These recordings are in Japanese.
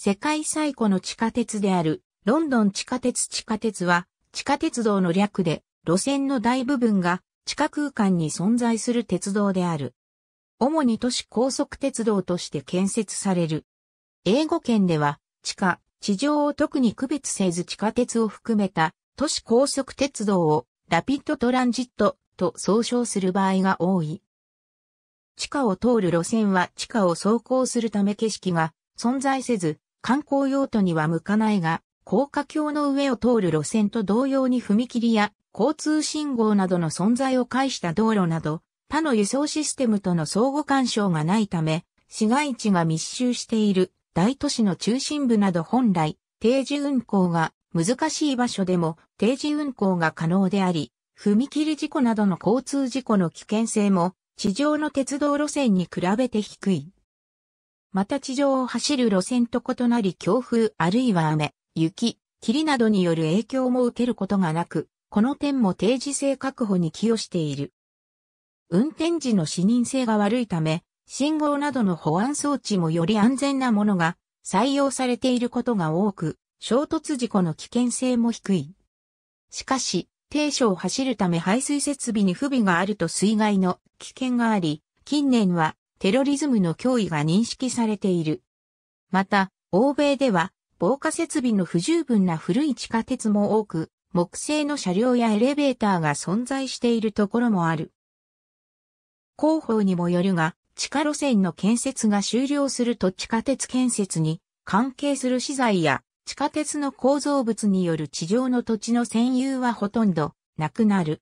世界最古の地下鉄である、ロンドン地下鉄地下鉄は、地下鉄道の略で、路線の大部分が地下空間に存在する鉄道である。主に都市高速鉄道として建設される。英語圏では、地下、地上を特に区別せず地下鉄を含めた都市高速鉄道をラピッドトランジットと総称する場合が多い。地下を通る路線は地下を走行するため景色が存在せず観光用途には向かないが、高架橋の上を通る路線と同様に踏切や交通信号などの存在を介した道路など、他の輸送システムとの相互干渉がないため、市街地が密集している大都市の中心部など本来、定時運行が難しい場所でも定時運行が可能であり、踏切事故などの交通事故の危険性も地上の鉄道路線に比べて低い。また地上を走る路線と異なり強風あるいは雨、雪、霧などによる影響も受けることがなく、この点も定時性確保に寄与している。運転時の視認性が悪いため、信号などの保安装置もより安全なものが採用されていることが多く、衝突事故の危険性も低い。しかし、低所を走るため排水設備に不備があると水害の危険があり、近年はテロリズムの脅威が認識されている。また、欧米では、防火設備の不十分な古い地下鉄も多く、木製の車両やエレベーターが存在しているところもある。広報にもよるが、地下路線の建設が終了すると地下鉄建設に関係する資材や地下鉄の構造物による地上の土地の占有はほとんどなくなる。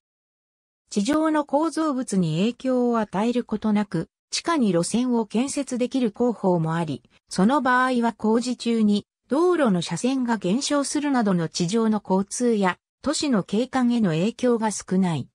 地上の構造物に影響を与えることなく、地下に路線を建設できる工法もあり、その場合は工事中に道路の車線が減少するなどの地上の交通や都市の景観への影響が少ない。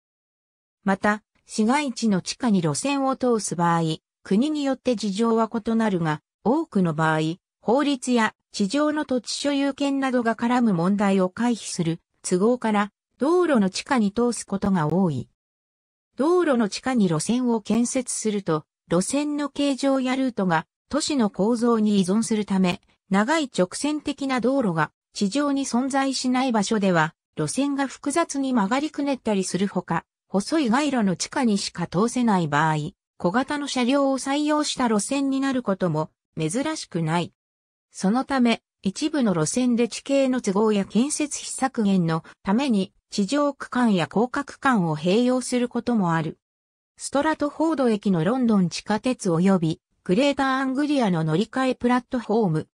また、市街地の地下に路線を通す場合、国によって事情は異なるが、多くの場合、法律や地上の土地所有権などが絡む問題を回避する都合から道路の地下に通すことが多い。道路の地下に路線を建設すると、路線の形状やルートが都市の構造に依存するため、長い直線的な道路が地上に存在しない場所では、路線が複雑に曲がりくねったりするほか、細い街路の地下にしか通せない場合、小型の車両を採用した路線になることも珍しくない。そのため、一部の路線で地形の都合や建設費削減のために地上区間や高架区間を併用することもある。ストラトフォード駅のロンドン地下鉄及びグレーターアングリアの乗り換えプラットフォーム。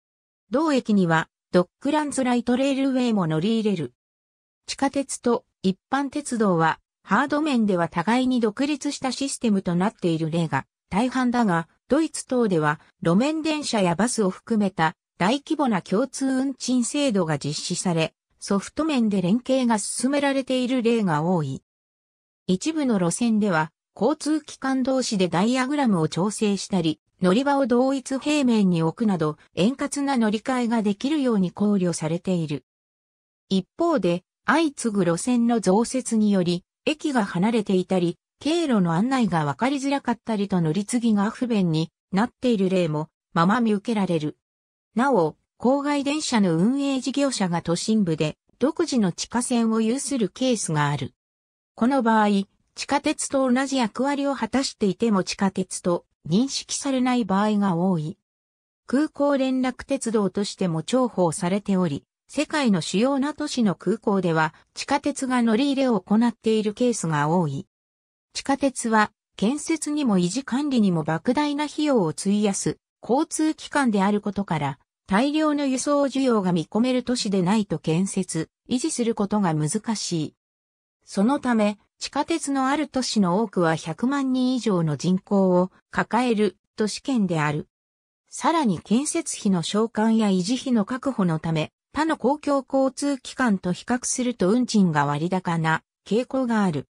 同駅にはドックランズライトレールウェイも乗り入れる。地下鉄と一般鉄道はハード面では互いに独立したシステムとなっている例が大半だが、ドイツ等では路面電車やバスを含めた大規模な共通運賃制度が実施され、ソフト面で連携が進められている例が多い。一部の路線では交通機関同士でダイアグラムを調整したり、乗り場を同一平面に置くなど、円滑な乗り換えができるように考慮されている。一方で、相次ぐ路線の増設により、駅が離れていたり、経路の案内が分かりづらかったりと乗り継ぎが不便になっている例も、まま見受けられる。なお、郊外電車の運営事業者が都心部で、独自の地下線を有するケースがある。この場合、地下鉄と同じ役割を果たしていても地下鉄と認識されない場合が多い。空港連絡鉄道としても重宝されており、世界の主要な都市の空港では地下鉄が乗り入れを行っているケースが多い。地下鉄は建設にも維持管理にも莫大な費用を費やす交通機関であることから大量の輸送需要が見込める都市でないと建設、維持することが難しい。そのため地下鉄のある都市の多くは100万人以上の人口を抱える都市圏である。さらに建設費の償還や維持費の確保のため、他の公共交通機関と比較すると運賃が割高な傾向がある。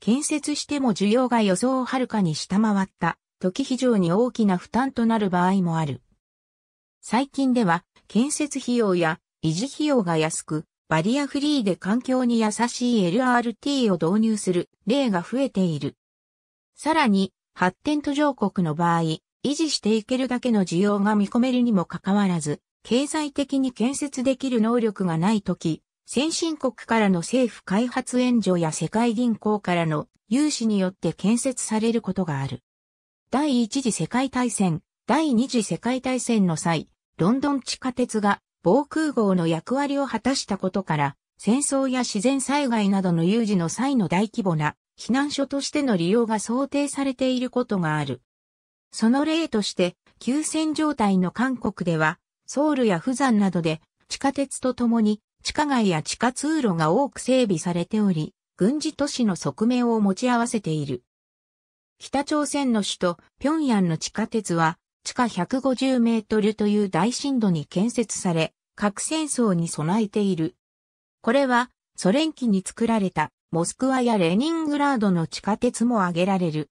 建設しても需要が予想をはるかに下回った時非常に大きな負担となる場合もある。最近では建設費用や維持費用が安くバリアフリーで環境に優しい LRT を導入する例が増えている。さらに、発展途上国の場合、維持していけるだけの需要が見込めるにもかかわらず、経済的に建設できる能力がないとき、先進国からの政府開発援助や世界銀行からの融資によって建設されることがある。第一次世界大戦、第二次世界大戦の際、ロンドン地下鉄が防空壕の役割を果たしたことから、戦争や自然災害などの有事の際の大規模な避難所としての利用が想定されていることがある。その例として、休戦状態の韓国では、ソウルや釜山などで地下鉄とともに地下街や地下通路が多く整備されており、軍事都市の側面を持ち合わせている。北朝鮮の首都、平壌の地下鉄は、地下150メートルという大深度に建設され、核戦争に備えている。これは、ソ連機に作られた、モスクワやレニングラードの地下鉄も挙げられる。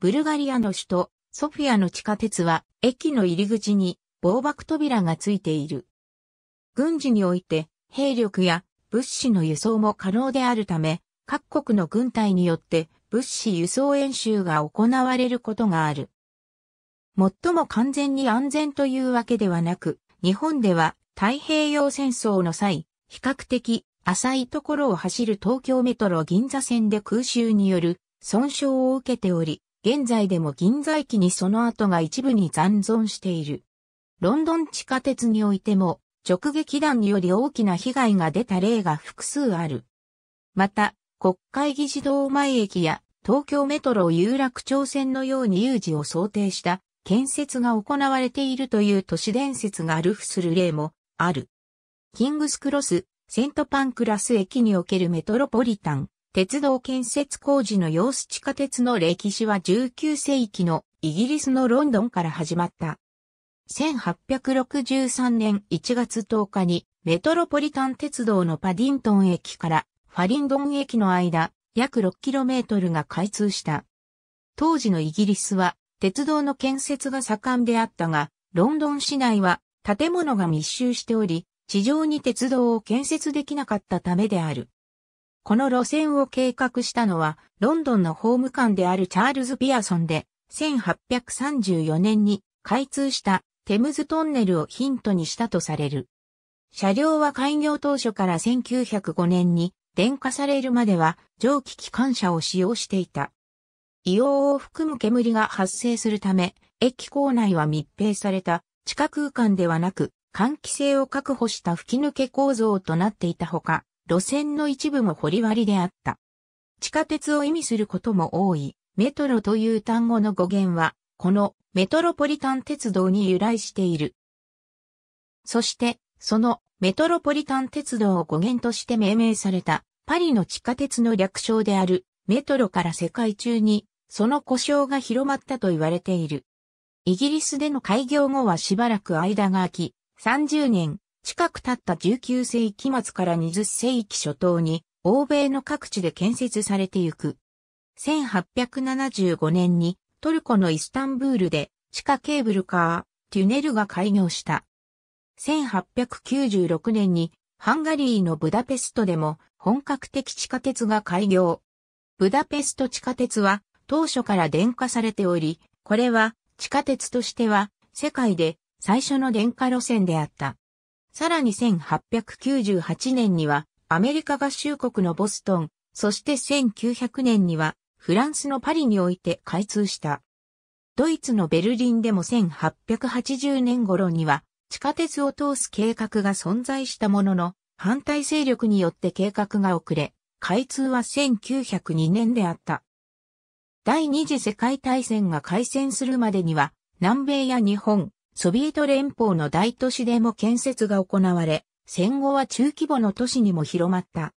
ブルガリアの首都、ソフィアの地下鉄は、駅の入り口に、防爆扉がついている。軍事において、兵力や物資の輸送も可能であるため、各国の軍隊によって物資輸送演習が行われることがある。最も完全に安全というわけではなく、日本では太平洋戦争の際、比較的浅いところを走る東京メトロ銀座線で空襲による損傷を受けており、現在でも銀座駅にその跡が一部に残存している。ロンドン地下鉄においても直撃弾により大きな被害が出た例が複数ある。また、国会議事堂前駅や東京メトロ有楽町線のように有事を想定した建設が行われているという都市伝説があるふする例もある。キングスクロス、セントパンクラス駅におけるメトロポリタン、鉄道建設工事の様子地下鉄の歴史は19世紀のイギリスのロンドンから始まった。1863年1月10日にメトロポリタン鉄道のパディントン駅からファリンドン駅の間約 6km が開通した。当時のイギリスは鉄道の建設が盛んであったが、ロンドン市内は建物が密集しており、地上に鉄道を建設できなかったためである。この路線を計画したのは、ロンドンの法務官であるチャールズ・ピアソンで、1834年に開通したテムズトンネルをヒントにしたとされる。車両は開業当初から1905年に電化されるまでは蒸気機関車を使用していた。硫黄を含む煙が発生するため、駅構内は密閉された地下空間ではなく、換気性を確保した吹き抜け構造となっていたほか、路線の一部も掘り割りであった。地下鉄を意味することも多い、メトロという単語の語源は、このメトロポリタン鉄道に由来している。そして、そのメトロポリタン鉄道を語源として命名された、パリの地下鉄の略称であるメトロから世界中にその故障が広まったと言われている。イギリスでの開業後はしばらく間が空き、30年近く経った19世紀末から20世紀初頭に、欧米の各地で建設されてゆく。1875年にトルコのイスタンブールで地下ケーブルカー、テュネルが開業した。1896年にハンガリーのブダペストでも本格的地下鉄が開業。ブダペスト地下鉄は当初から電化されており、これは地下鉄としては世界で最初の電化路線であった。さらに1898年にはアメリカ合衆国のボストン、そして1900年にはフランスのパリにおいて開通した。ドイツのベルリンでも1880年頃には地下鉄を通す計画が存在したものの反対勢力によって計画が遅れ、開通は1902年であった。第二次世界大戦が開戦するまでには、南米や日本、ソビエト連邦の大都市でも建設が行われ、戦後は中規模の都市にも広まった。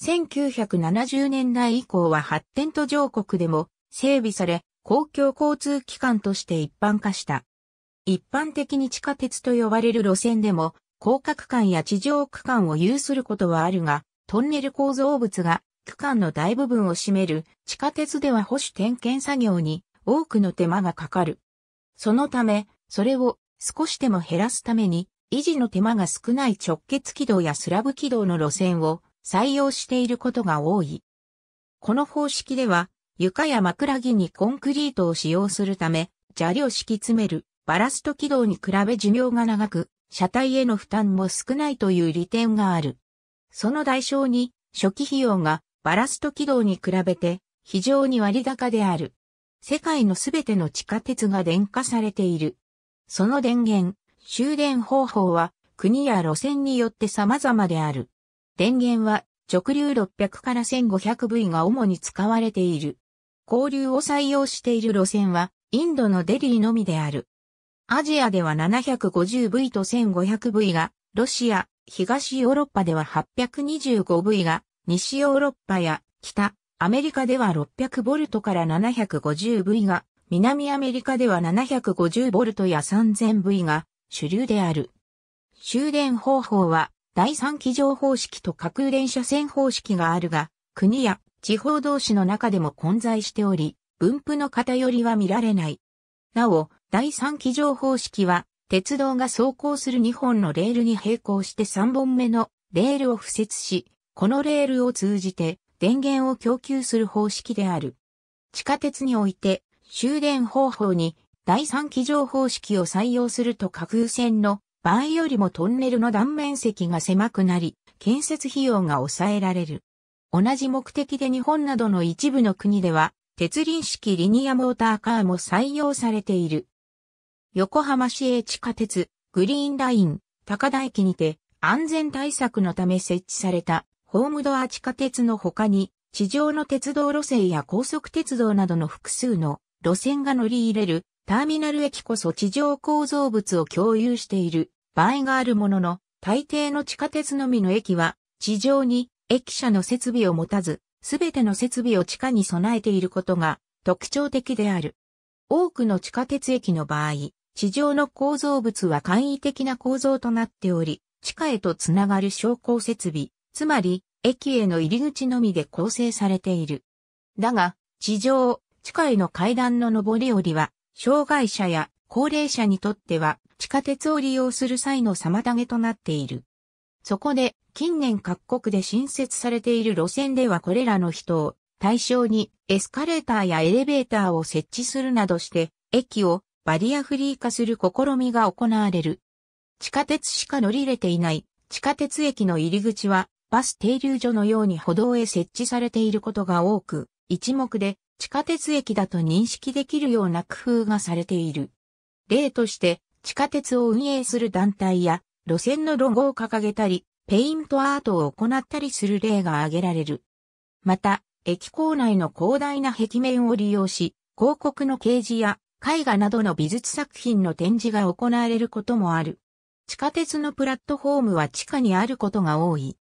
1970年代以降は発展途上国でも整備され、公共交通機関として一般化した。一般的に地下鉄と呼ばれる路線でも、高架区間や地上区間を有することはあるが、トンネル構造物が区間の大部分を占める地下鉄では保守点検作業に多くの手間がかかる。そのため、それを少しでも減らすために、維持の手間が少ない直結軌道やスラブ軌道の路線を採用していることが多い。この方式では、床や枕木にコンクリートを使用するため、砂利を敷き詰めるバラスト軌道に比べ寿命が長く、車体への負担も少ないという利点がある。その代償に、初期費用がバラスト軌道に比べて非常に割高である。世界のすべての地下鉄が電化されている。その電源、終電方法は国や路線によって様々である。電源は直流600から 1500V が主に使われている。交流を採用している路線はインドのデリーのみである。アジアでは 750V と 1500V が、ロシア、東ヨーロッパでは 825V が、西ヨーロッパや北アメリカでは 600V から 750V が、南アメリカでは 750V や 3000V が主流である。終電方法は第3機場方式と架空電車線方式があるが、国や地方同士の中でも混在しており、分布の偏りは見られない。なお、第3機場方式は、鉄道が走行する2本のレールに並行して3本目のレールを付設し、このレールを通じて電源を供給する方式である。地下鉄において終電方法に第三機乗方式を採用すると架空線の場合よりもトンネルの断面積が狭くなり、建設費用が抑えられる。同じ目的で日本などの一部の国では、鉄輪式リニアモーターカーも採用されている。横浜市営地下鉄、グリーンライン、高田駅にて、安全対策のため設置されたホームドア地下鉄の他に、地上の鉄道路線や高速鉄道などの複数の路線が乗り入れるターミナル駅こそ地上構造物を共有している場合があるものの、大抵の地下鉄のみの駅は地上に駅舎の設備を持たず、すべての設備を地下に備えていることが特徴的である。多くの地下鉄駅の場合、地上の構造物は簡易的な構造となっており、地下へとつながる昇降設備、つまり駅への入り口のみで構成されている。だが、地上、地下への階段の上り下りは、障害者や高齢者にとっては、地下鉄を利用する際の妨げとなっている。そこで、近年各国で新設されている路線ではこれらの人を対象にエスカレーターやエレベーターを設置するなどして、駅をバリアフリー化する試みが行われる。地下鉄しか乗り入れていない地下鉄駅の入り口はバス停留所のように歩道へ設置されていることが多く、一目で地下鉄駅だと認識できるような工夫がされている。例として、地下鉄を運営する団体や、路線のロゴを掲げたり、ペイントアートを行ったりする例が挙げられる。また、駅構内の広大な壁面を利用し、広告の掲示や絵画などの美術作品の展示が行われることもある。地下鉄のプラットフォームは地下にあることが多い。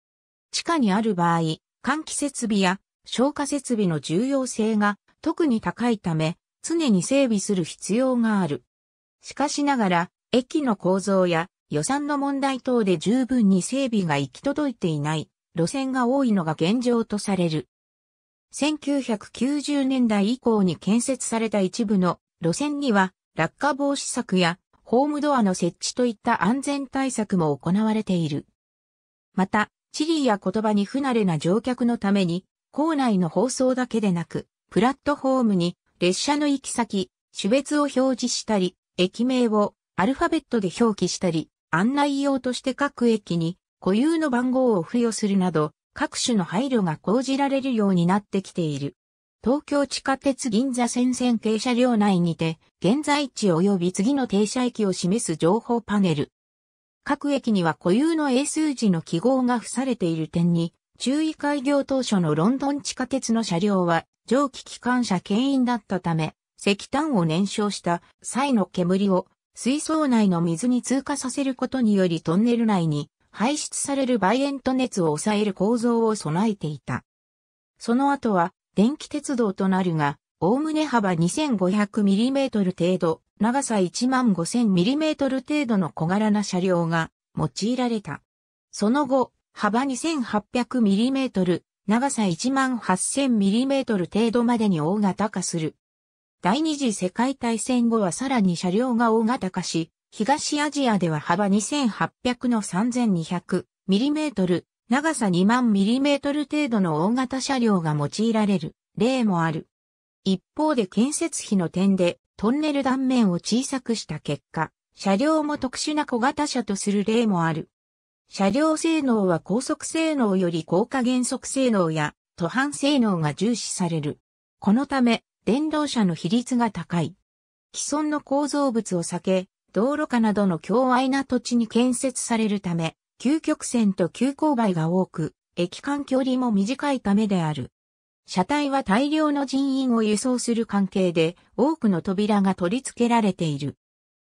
地下にある場合、換気設備や消火設備の重要性が特に高いため、常に整備する必要がある。しかしながら、駅の構造や予算の問題等で十分に整備が行き届いていない路線が多いのが現状とされる。1990年代以降に建設された一部の路線には落下防止策やホームドアの設置といった安全対策も行われている。また、地理や言葉に不慣れな乗客のために、校内の放送だけでなく、プラットフォームに列車の行き先、種別を表示したり、駅名をアルファベットで表記したり、案内用として各駅に固有の番号を付与するなど、各種の配慮が講じられるようになってきている。東京地下鉄銀座線線傾車両内にて、現在地及び次の停車駅を示す情報パネル、各駅には固有の英数字の記号が付されている点に、注意開業当初のロンドン地下鉄の車両は蒸気機関車牽引だったため、石炭を燃焼した際の煙を水槽内の水に通過させることによりトンネル内に排出されるバイエント熱を抑える構造を備えていた。その後は電気鉄道となるが、おおむね幅 2500mm 程度、長さ1万5 0 0 0トル程度の小柄な車両が用いられた。その後、幅2 8 0 0トル、長さ1万8 0 0 0トル程度までに大型化する。第二次世界大戦後はさらに車両が大型化し、東アジアでは幅2800の3 2 0 0トル、長さ2万ミリメートル程度の大型車両が用いられる例もある。一方で建設費の点でトンネル断面を小さくした結果、車両も特殊な小型車とする例もある。車両性能は高速性能より高架減速性能や途半性能が重視される。このため、電動車の比率が高い。既存の構造物を避け、道路下などの強矮な土地に建設されるため、急曲線と急勾配が多く、駅間距離も短いためである。車体は大量の人員を輸送する関係で多くの扉が取り付けられている。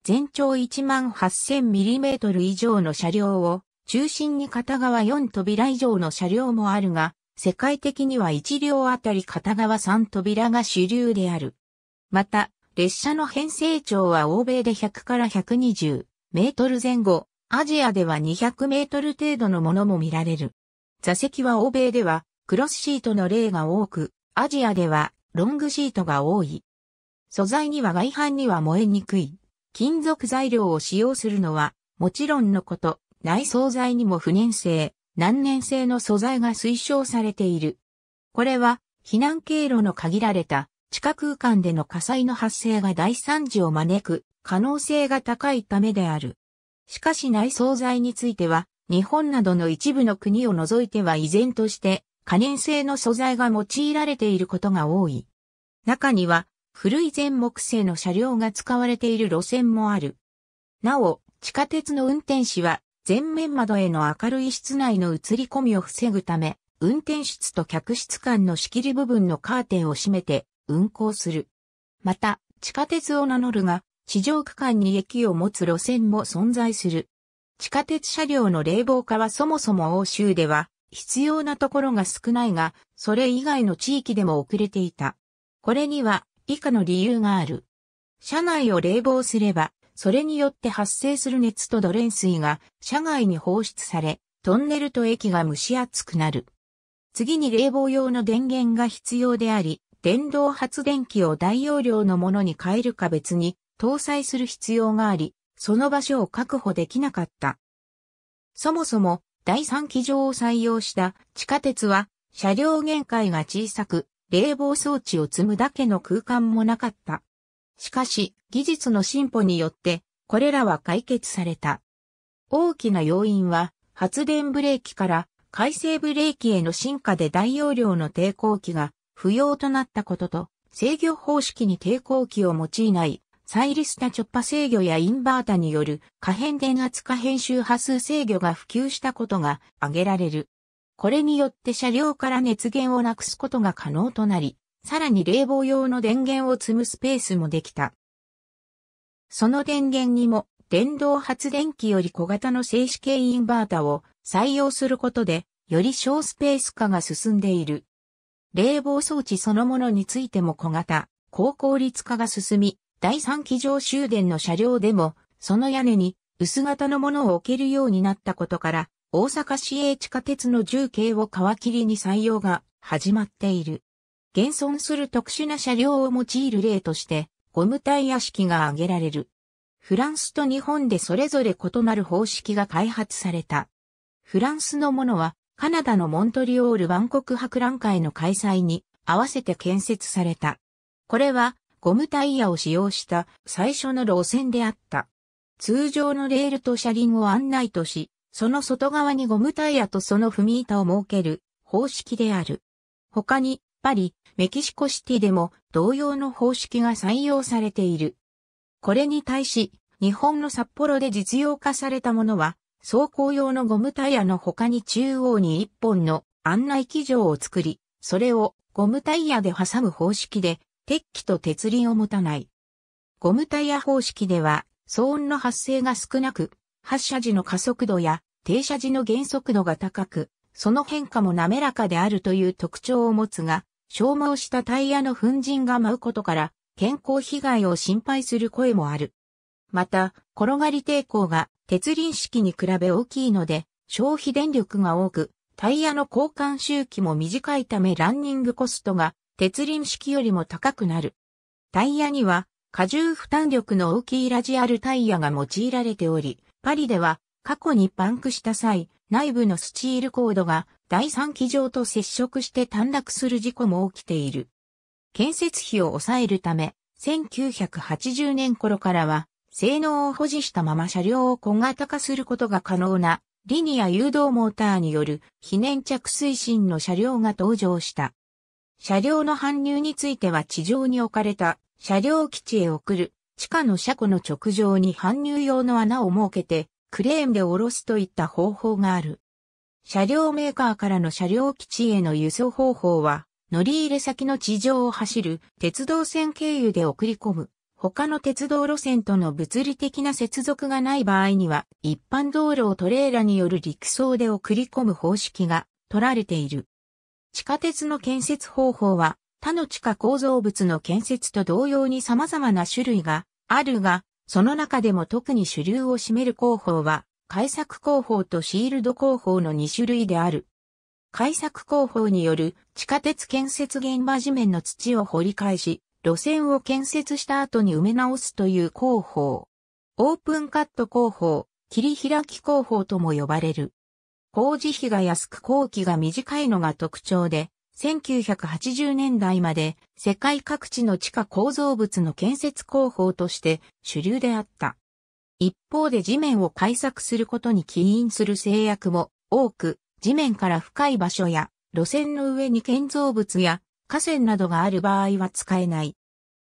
全長1 8 0 0 0トル以上の車両を中心に片側4扉以上の車両もあるが、世界的には1両あたり片側3扉が主流である。また、列車の編成長は欧米で100から120メートル前後、アジアでは200メートル程度のものも見られる。座席は欧米ではクロスシートの例が多く、アジアではロングシートが多い。素材には外反には燃えにくい。金属材料を使用するのは、もちろんのこと、内装材にも不燃性、難燃性の素材が推奨されている。これは、避難経路の限られた地下空間での火災の発生が大惨事を招く可能性が高いためである。しかし内装材については、日本などの一部の国を除いては依然として可燃性の素材が用いられていることが多い。中には、古い全木製の車両が使われている路線もある。なお、地下鉄の運転士は、前面窓への明るい室内の映り込みを防ぐため、運転室と客室間の仕切り部分のカーテンを閉めて運行する。また、地下鉄を名乗るが、地上区間に駅を持つ路線も存在する。地下鉄車両の冷房化はそもそも欧州では必要なところが少ないが、それ以外の地域でも遅れていた。これには以下の理由がある。車内を冷房すれば、それによって発生する熱とドレン水が車外に放出され、トンネルと駅が蒸し暑くなる。次に冷房用の電源が必要であり、電動発電機を大容量のものに変えるか別に搭載する必要があり、その場所を確保できなかった。そもそも第3機場を採用した地下鉄は車両限界が小さく、冷房装置を積むだけの空間もなかった。しかし、技術の進歩によって、これらは解決された。大きな要因は、発電ブレーキから回生ブレーキへの進化で大容量の抵抗器が不要となったことと、制御方式に抵抗器を用いないサイリスタチョッパ制御やインバータによる可変電圧可変周波数制御が普及したことが挙げられる。これによって車両から熱源をなくすことが可能となり、さらに冷房用の電源を積むスペースもできた。その電源にも電動発電機より小型の静止系インバータを採用することで、より小スペース化が進んでいる。冷房装置そのものについても小型、高効率化が進み、第3機場終電の車両でも、その屋根に薄型のものを置けるようになったことから、大阪市営地下鉄の重慶を皮切りに採用が始まっている。現存する特殊な車両を用いる例として、ゴムタイヤ式が挙げられる。フランスと日本でそれぞれ異なる方式が開発された。フランスのものは、カナダのモントリオール万国博覧会の開催に合わせて建設された。これはゴムタイヤを使用した最初の路線であった。通常のレールと車輪を案内とし、その外側にゴムタイヤとその踏み板を設ける方式である。他に、パリ、メキシコシティでも同様の方式が採用されている。これに対し、日本の札幌で実用化されたものは、走行用のゴムタイヤの他に中央に一本の案内機場を作り、それをゴムタイヤで挟む方式で鉄器と鉄輪を持たない。ゴムタイヤ方式では、騒音の発生が少なく、発射時の加速度や停車時の減速度が高く、その変化も滑らかであるという特徴を持つが、消耗したタイヤの粉塵が舞うことから、健康被害を心配する声もある。また、転がり抵抗が鉄輪式に比べ大きいので、消費電力が多く、タイヤの交換周期も短いためランニングコストが鉄輪式よりも高くなる。タイヤには荷重負担力の大きいラジアルタイヤが用いられており、パリでは過去にパンクした際、内部のスチールコードが第三機場と接触して短絡する事故も起きている。建設費を抑えるため、1980年頃からは、性能を保持したまま車両を小型化することが可能なリニア誘導モーターによる非粘着推進の車両が登場した。車両の搬入については地上に置かれた車両基地へ送る地下の車庫の直上に搬入用の穴を設けてクレーンで下ろすといった方法がある。車両メーカーからの車両基地への輸送方法は乗り入れ先の地上を走る鉄道線経由で送り込む。他の鉄道路線との物理的な接続がない場合には、一般道路をトレーラによる陸送で送り込む方式が取られている。地下鉄の建設方法は、他の地下構造物の建設と同様に様々な種類があるが、その中でも特に主流を占める工法は、改作工法とシールド工法の2種類である。改作工法による地下鉄建設現場地面の土を掘り返し、路線を建設した後に埋め直すという工法。オープンカット工法、切り開き工法とも呼ばれる。工事費が安く工期が短いのが特徴で、1980年代まで世界各地の地下構造物の建設工法として主流であった。一方で地面を開削することに起因する制約も多く、地面から深い場所や路線の上に建造物や河川などがある場合は使えない。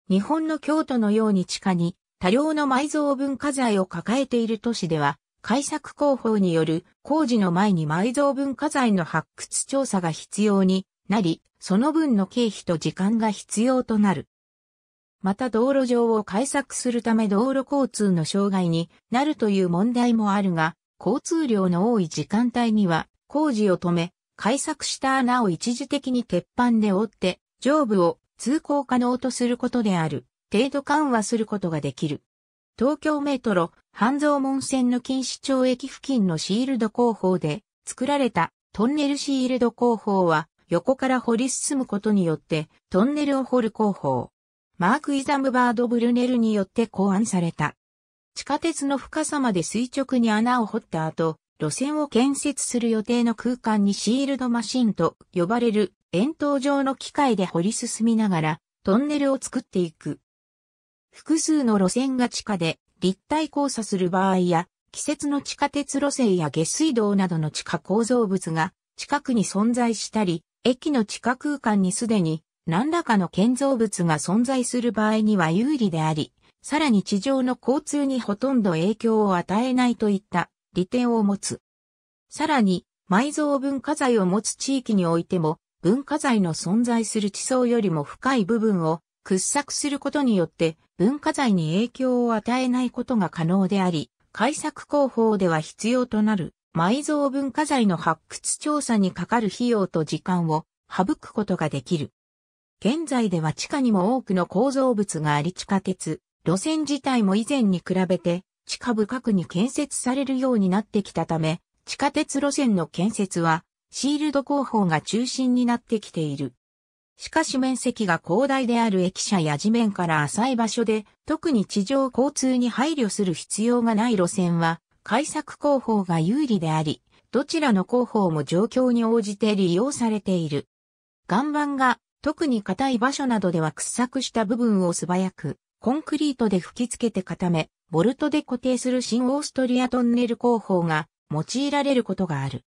日本の京都のように地下に多量の埋蔵文化財を抱えている都市では開削工法による工事の前に埋蔵文化財の発掘調査が必要になり、その分の経費と時間が必要となる。また道路上を開削するため道路交通の障害になるという問題もあるが、交通量の多い時間帯には工事を止め、開削した穴を一時的に鉄板で覆って、上部を通行可能とすることである、程度緩和することができる。東京メトロ、半蔵門線の錦糸町駅付近のシールド工法で作られたトンネルシールド工法は横から掘り進むことによってトンネルを掘る工法。マーク・イザムバード・ブルネルによって考案された。地下鉄の深さまで垂直に穴を掘った後、路線を建設する予定の空間にシールドマシンと呼ばれる円筒状の機械で掘り進みながらトンネルを作っていく。複数の路線が地下で立体交差する場合や、季節の地下鉄路線や下水道などの地下構造物が近くに存在したり、駅の地下空間にすでに何らかの建造物が存在する場合には有利であり、さらに地上の交通にほとんど影響を与えないといった利点を持つ。さらに、埋蔵文化財を持つ地域においても、文化財の存在する地層よりも深い部分を掘削することによって文化財に影響を与えないことが可能であり、開削工法では必要となる埋蔵文化財の発掘調査にかかる費用と時間を省くことができる。現在では地下にも多くの構造物があり地下鉄、路線自体も以前に比べて地下深くに建設されるようになってきたため、地下鉄路線の建設はシールド工法が中心になってきている。しかし面積が広大である駅舎や地面から浅い場所で、特に地上交通に配慮する必要がない路線は、改作工法が有利であり、どちらの工法も状況に応じて利用されている。岩盤が特に硬い場所などでは掘削した部分を素早く、コンクリートで吹き付けて固め、ボルトで固定する新オーストリアトンネル工法が用いられることがある。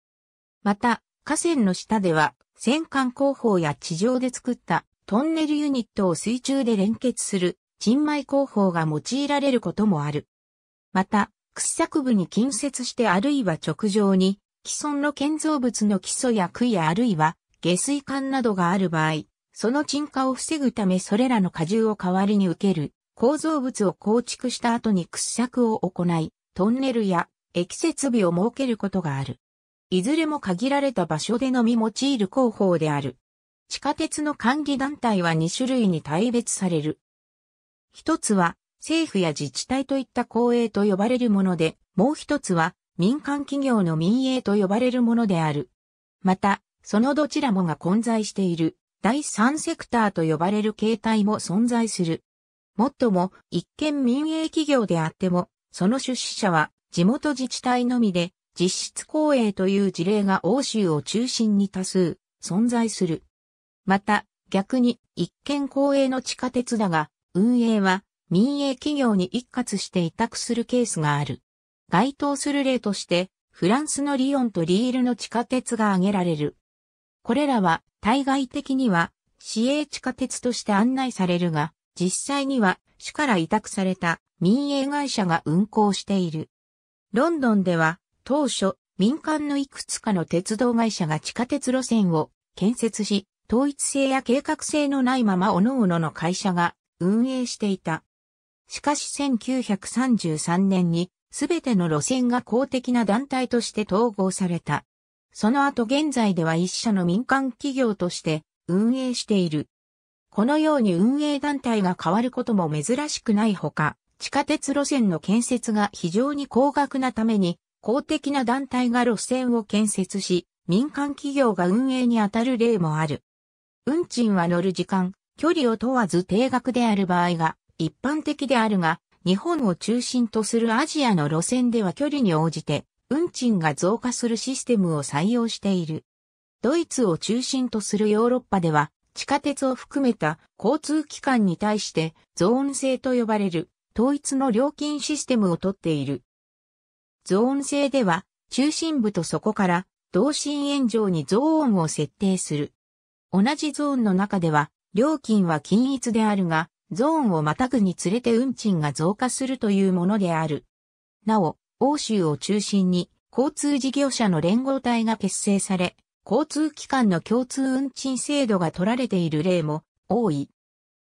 また、河川の下では戦艦工法や地上で作ったトンネルユニットを水中で連結する、沈埋工法が用いられることもある。また、掘削部に近接してあるいは直上に、既存の建造物の基礎や杭やあるいは下水管などがある場合、その沈下を防ぐためそれらの荷重を代わりに受ける構造物を構築した後に掘削を行い、トンネルや液設備を設けることがある。いずれも限られた場所でのみ用いる工法である。地下鉄の管理団体は2種類に大別される。一つは政府や自治体といった公営と呼ばれるもので、もう一つは民間企業の民営と呼ばれるものである。また、そのどちらもが混在している第三セクターと呼ばれる形態も存在する。もっとも、一見民営企業であっても、その出資者は地元自治体のみで、実質公営という事例が欧州を中心に多数存在する。また、逆に一見公営の地下鉄だが、運営は民営企業に一括して委託するケースがある。該当する例として、フランスのリヨンとリールの地下鉄が挙げられる。これらは対外的には市営地下鉄として案内されるが、実際には市から委託された民営会社が運行している。ロンドンでは当初、民間のいくつかの鉄道会社が地下鉄路線を建設し、統一性や計画性のないまま各々の会社が運営していた。しかし1933年にすべての路線が公的な団体として統合された。その後現在では一社の民間企業として運営している。このように運営団体が変わることも珍しくないほか、地下鉄路線の建設が非常に高額なために公的な団体が路線を建設し、民間企業が運営に当たる例もある。運賃は乗る時間、距離を問わず定額である場合が一般的であるが、日本を中心とするアジアの路線では距離に応じて運賃が増加するシステムを採用している。ドイツを中心とするヨーロッパでは、地下鉄を含めた交通機関に対してゾーン制と呼ばれる統一の料金システムをとっている。ゾーン制では、中心部とそこから同心円上にゾーンを設定する。同じゾーンの中では、料金は均一であるが、ゾーンをまたぐにつれて運賃が増加するというものである。なお、欧州を中心に交通事業者の連合体が結成され、交通機関の共通運賃制度が取られている例も多い。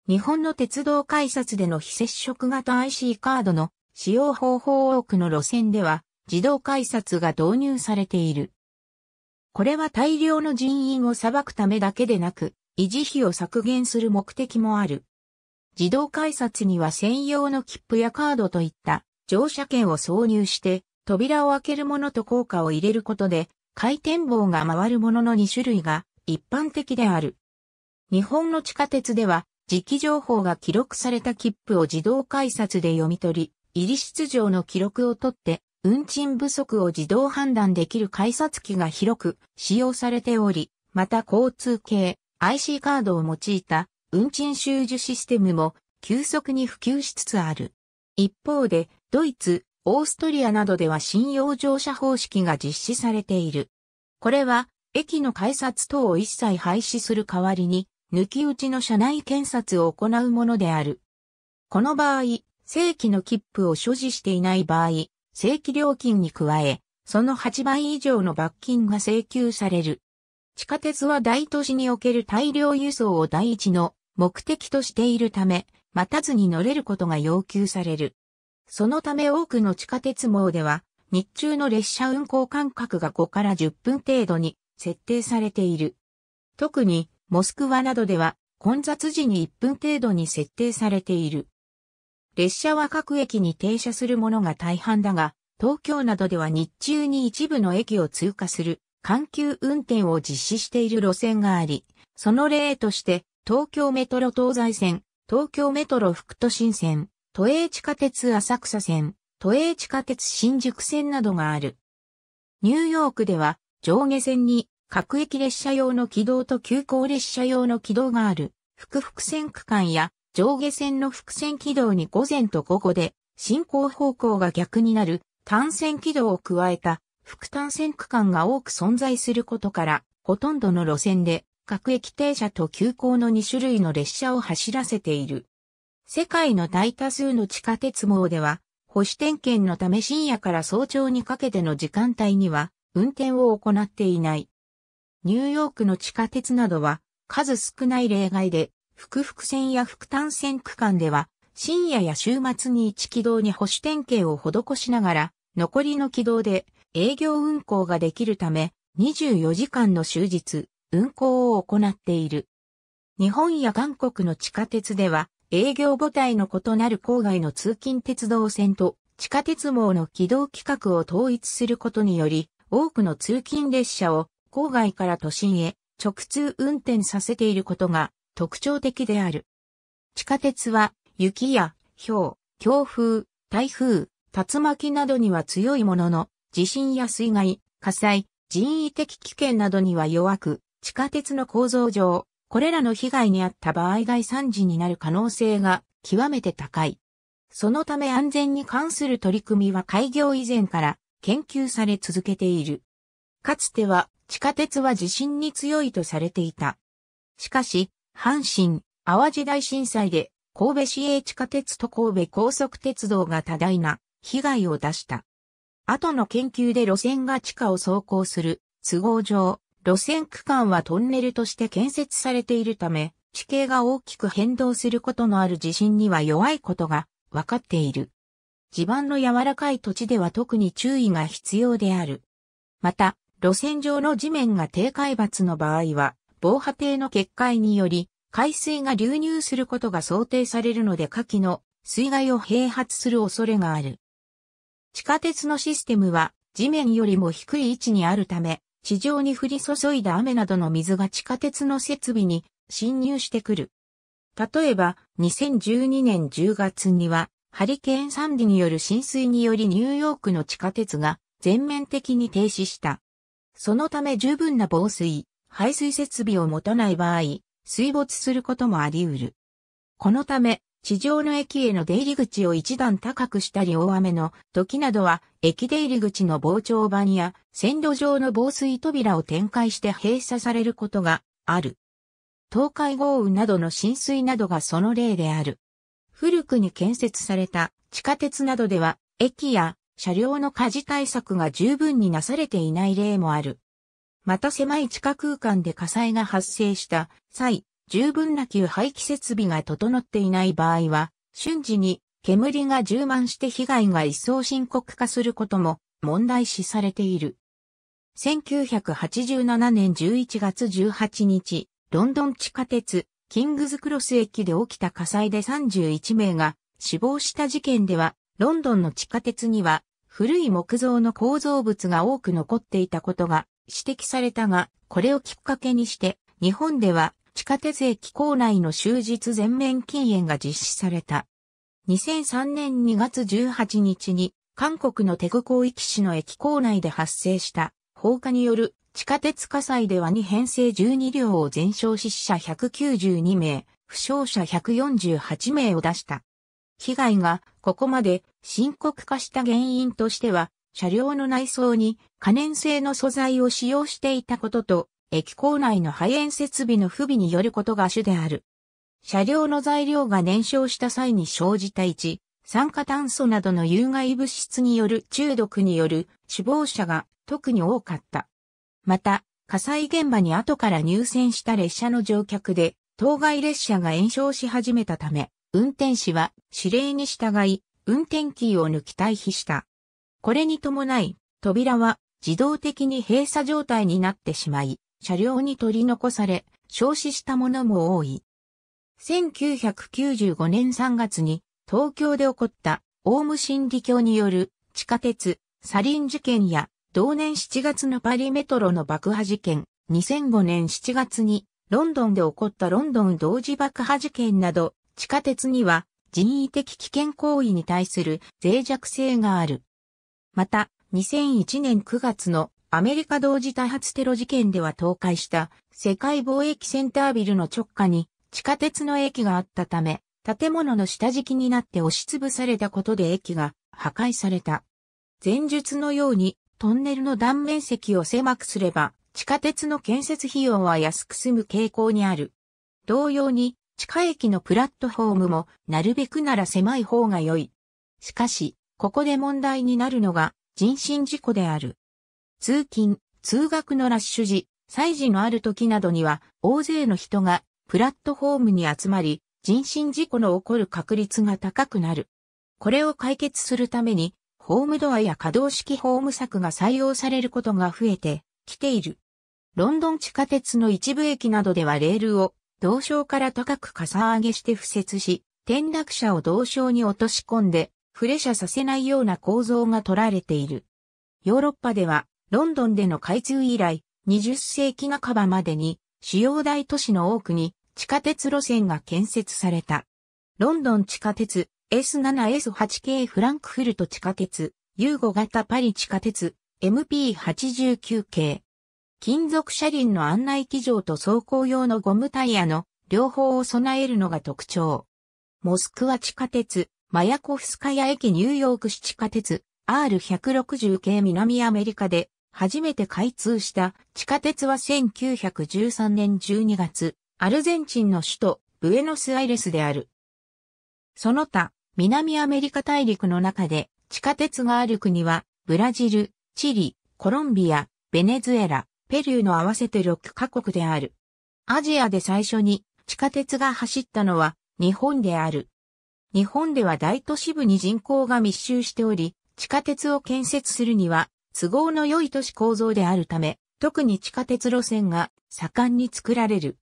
日本の鉄道改札での非接触型 IC カードの使用方法多くの路線では自動改札が導入されている。これは大量の人員を裁くためだけでなく、維持費を削減する目的もある。自動改札には専用の切符やカードといった乗車券を挿入して扉を開けるものと効果を入れることで回転棒が回るものの2種類が一般的である。日本の地下鉄では磁気情報が記録された切符を自動改札で読み取り、入り出場の記録をとって、運賃不足を自動判断できる改札機が広く使用されており、また交通系 IC カードを用いた運賃収受システムも急速に普及しつつある。一方で、ドイツ、オーストリアなどでは信用乗車方式が実施されている。これは、駅の改札等を一切廃止する代わりに、抜き打ちの車内検察を行うものである。この場合、正規の切符を所持していない場合、正規料金に加え、その8倍以上の罰金が請求される。地下鉄は大都市における大量輸送を第一の目的としているため、待たずに乗れることが要求される。そのため多くの地下鉄網では、日中の列車運行間隔が5から10分程度に設定されている。特に、モスクワなどでは、混雑時に1分程度に設定されている。列車は各駅に停車するものが大半だが、東京などでは日中に一部の駅を通過する環球運転を実施している路線があり、その例として東京メトロ東西線、東京メトロ副都心線、都営地下鉄浅草線、都営地下鉄新宿線などがある。ニューヨークでは上下線に各駅列車用の軌道と急行列車用の軌道がある、複々線区間や上下線の伏線軌道に午前と午後で進行方向が逆になる単線軌道を加えた副単線区間が多く存在することから、ほとんどの路線で各駅停車と急行の2種類の列車を走らせている。世界の大多数の地下鉄網では、保守点検のため深夜から早朝にかけての時間帯には運転を行っていない。ニューヨークの地下鉄などは数少ない例外で福福線や福丹線区間では、深夜や週末に一軌道に保守点検を施しながら、残りの軌道で営業運行ができるため、24時間の終日、運行を行っている。日本や韓国の地下鉄では、営業母体の異なる郊外の通勤鉄道線と地下鉄網の軌道規格を統一することにより、多くの通勤列車を郊外から都心へ直通運転させていることが特徴的である。地下鉄は雪や氷、強風、台風、竜巻などには強いものの、地震や水害、火災、人為的危険などには弱く、地下鉄の構造上、これらの被害に遭った場合外惨事になる可能性が極めて高い。そのため安全に関する取り組みは開業以前から研究され続けている。かつては地下鉄は地震に強いとされていた。しかし、阪神、淡路大震災で神戸市営地下鉄と神戸高速鉄道が多大な被害を出した。後の研究で路線が地下を走行する都合上、路線区間はトンネルとして建設されているため、地形が大きく変動することのある地震には弱いことが分かっている。地盤の柔らかい土地では特に注意が必要である。また、路線上の地面が低海抜の場合は、防波堤の決壊により、海水が流入することが想定されるので下記の水害を併発する恐れがある。地下鉄のシステムは地面よりも低い位置にあるため、地上に降り注いだ雨などの水が地下鉄の設備に侵入してくる。例えば、2012年10月には、ハリケーンサンディによる浸水によりニューヨークの地下鉄が全面的に停止した。そのため十分な防水、排水設備を持たない場合、水没することもあり得る。このため、地上の駅への出入り口を一段高くしたり大雨の時などは、駅出入り口の膨張板や線路上の防水扉を展開して閉鎖されることがある。東海豪雨などの浸水などがその例である。古くに建設された地下鉄などでは、駅や車両の火事対策が十分になされていない例もある。また狭い地下空間で火災が発生した際、十分な給排気設備が整っていない場合は、瞬時に煙が充満して被害が一層深刻化することも問題視されている。1987年11月18日、ロンドン地下鉄、キングズクロス駅で起きた火災で31名が死亡した事件では、ロンドンの地下鉄には古い木造の構造物が多く残っていたことが指摘されたが、これをきっかけにして、日本では地下鉄駅構内の終日全面禁煙が実施された。2003年2月18日に、韓国のテグ広域市の駅構内で発生した放火による地下鉄火災では2編成12両を全焼し死者192名、負傷者148名を出した。被害がここまで深刻化した原因としては、車両の内装に可燃性の素材を使用していたことと、駅構内の排煙設備の不備によることが主である。車両の材料が燃焼した際に生じた置、酸化炭素などの有害物質による中毒による死亡者が特に多かった。また、火災現場に後から入線した列車の乗客で、当該列車が炎症し始めたため、運転士は指令に従い、運転キーを抜き退避した。これに伴い、扉は自動的に閉鎖状態になってしまい、車両に取り残され、消死したものも多い。1995年3月に東京で起こったオウム真理教による地下鉄サリン事件や同年7月のパリメトロの爆破事件、2005年7月にロンドンで起こったロンドン同時爆破事件など地下鉄には人為的危険行為に対する脆弱性がある。また、2001年9月のアメリカ同時多発テロ事件では倒壊した世界貿易センタービルの直下に地下鉄の駅があったため、建物の下敷きになって押しつぶされたことで駅が破壊された。前述のようにトンネルの断面積を狭くすれば地下鉄の建設費用は安く済む傾向にある。同様に地下駅のプラットフォームもなるべくなら狭い方が良い。しかし、ここで問題になるのが人身事故である。通勤、通学のラッシュ時、祭事のある時などには大勢の人がプラットフォームに集まり、人身事故の起こる確率が高くなる。これを解決するために、ホームドアや可動式ホーム柵が採用されることが増えてきている。ロンドン地下鉄の一部駅などではレールを同床から高くかさ上げして敷設し、転落者を同床に落とし込んでフレ射させないような構造が取られている。ヨーロッパでは、ロンドンでの開通以来、20世紀半ばまでに、主要大都市の多くに地下鉄路線が建設された。ロンドン地下鉄、S7S8 系フランクフルト地下鉄、U5 型パリ地下鉄、MP89 系。金属車輪の案内機場と走行用のゴムタイヤの両方を備えるのが特徴。モスクワ地下鉄マヤコフスカヤ駅ニューヨーク市地下鉄 R160 系南アメリカで初めて開通した地下鉄は1913年12月、アルゼンチンの首都ブエノスアイレスである。その他、南アメリカ大陸の中で地下鉄がある国は、ブラジル、チリ、コロンビア、ベネズエラ、ペルーの合わせて6カ国である。アジアで最初に地下鉄が走ったのは日本である。日本では大都市部に人口が密集しており、地下鉄を建設するには都合の良い都市構造であるため、特に地下鉄路線が盛んに作られる。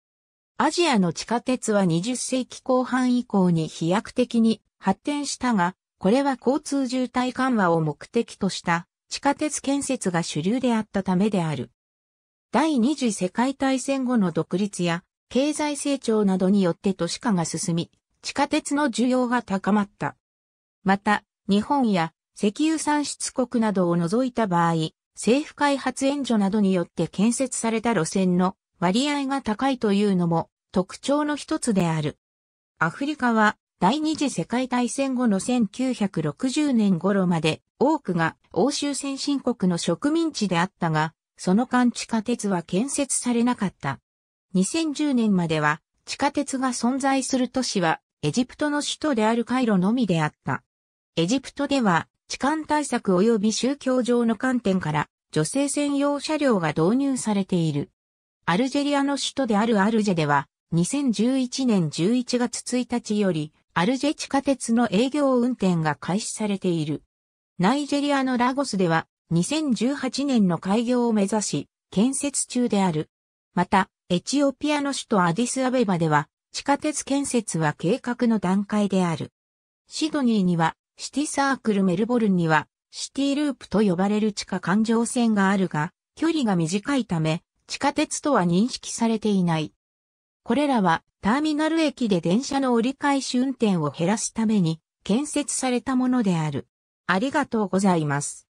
アジアの地下鉄は20世紀後半以降に飛躍的に発展したが、これは交通渋滞緩和を目的とした地下鉄建設が主流であったためである。第二次世界大戦後の独立や経済成長などによって都市化が進み、地下鉄の需要が高まった。また、日本や石油産出国などを除いた場合、政府開発援助などによって建設された路線の割合が高いというのも特徴の一つである。アフリカは第二次世界大戦後の1960年頃まで多くが欧州先進国の植民地であったが、その間地下鉄は建設されなかった。2010年までは地下鉄が存在する都市はエジプトの首都であるカイロのみであった。エジプトでは、痴漢対策及び宗教上の観点から、女性専用車両が導入されている。アルジェリアの首都であるアルジェでは、2011年11月1日より、アルジェ地下鉄の営業運転が開始されている。ナイジェリアのラゴスでは、2018年の開業を目指し、建設中である。また、エチオピアの首都アディスアベバでは、地下鉄建設は計画の段階である。シドニーには、シティサークルメルボルンには、シティループと呼ばれる地下環状線があるが、距離が短いため、地下鉄とは認識されていない。これらは、ターミナル駅で電車の折り返し運転を減らすために、建設されたものである。ありがとうございます。